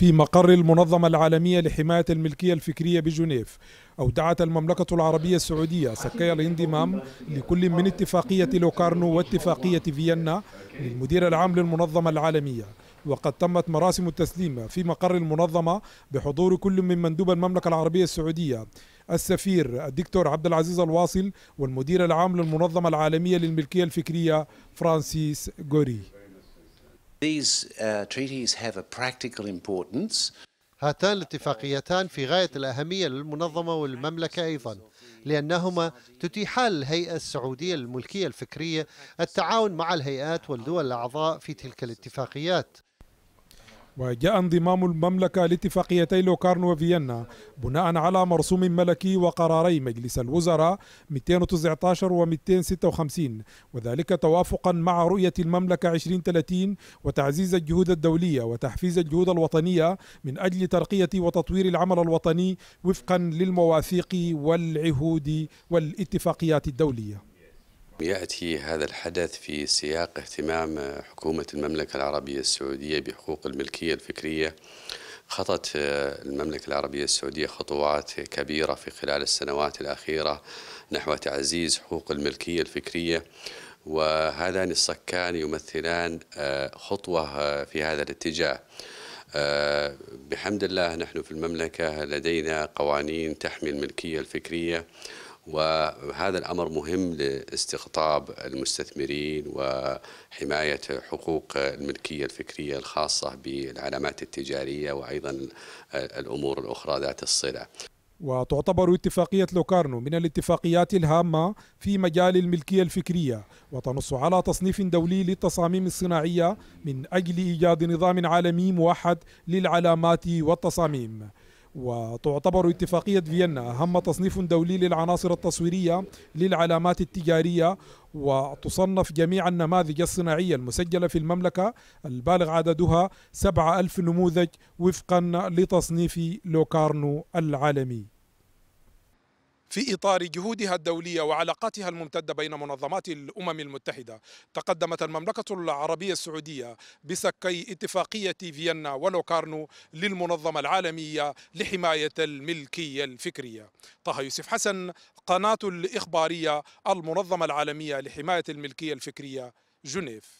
في مقر المنظمة العالمية لحماية الملكية الفكرية بجنيف أودعت المملكة العربية السعودية سكي الانضمام لكل من اتفاقية لوكارنو واتفاقية فيينا للمدير العام للمنظمة العالمية وقد تمت مراسم التسليم في مقر المنظمة بحضور كل من مندوب المملكة العربية السعودية السفير الدكتور عبد العزيز الواصل والمدير العام للمنظمة العالمية للملكية الفكرية فرانسيس غوري These uh, treaties have a practical importance. هاتان الاتفاقيتان في غاية الأهمية للمنظمة والمملكة أيضا لأنهما تتيحان للهيئة السعودية للملكية الفكرية التعاون مع الهيئات والدول الأعضاء في تلك الاتفاقيات وجاء انضمام المملكة لاتفاقيتي لوكارن وفيينا بناء على مرسوم ملكي وقراري مجلس الوزراء 219 و 256 وذلك توافقا مع رؤية المملكة 2030 وتعزيز الجهود الدولية وتحفيز الجهود الوطنية من أجل ترقية وتطوير العمل الوطني وفقا للمواثيق والعهود والاتفاقيات الدولية يأتي هذا الحدث في سياق اهتمام حكومة المملكة العربية السعودية بحقوق الملكية الفكرية خطت المملكة العربية السعودية خطوات كبيرة في خلال السنوات الأخيرة نحو تعزيز حقوق الملكية الفكرية وهذان الصكان يمثلان آه، خطوة في هذا الاتجاه آه، بحمد الله نحن في المملكة لدينا قوانين تحمي الملكية الفكرية وهذا الأمر مهم لاستقطاب المستثمرين وحماية حقوق الملكية الفكرية الخاصة بالعلامات التجارية وأيضا الأمور الأخرى ذات الصلة وتعتبر اتفاقية لوكارنو من الاتفاقيات الهامة في مجال الملكية الفكرية وتنص على تصنيف دولي للتصاميم الصناعية من أجل إيجاد نظام عالمي موحد للعلامات والتصاميم وتعتبر اتفاقية فيينا أهم تصنيف دولي للعناصر التصويرية للعلامات التجارية وتصنف جميع النماذج الصناعية المسجلة في المملكة البالغ عددها 7000 نموذج وفقا لتصنيف لوكارنو العالمي في إطار جهودها الدولية وعلاقاتها الممتدة بين منظمات الأمم المتحدة تقدمت المملكة العربية السعودية بسكي اتفاقية فيينا ولوكارنو للمنظمة العالمية لحماية الملكية الفكرية طه يوسف حسن قناة الإخبارية المنظمة العالمية لحماية الملكية الفكرية جنيف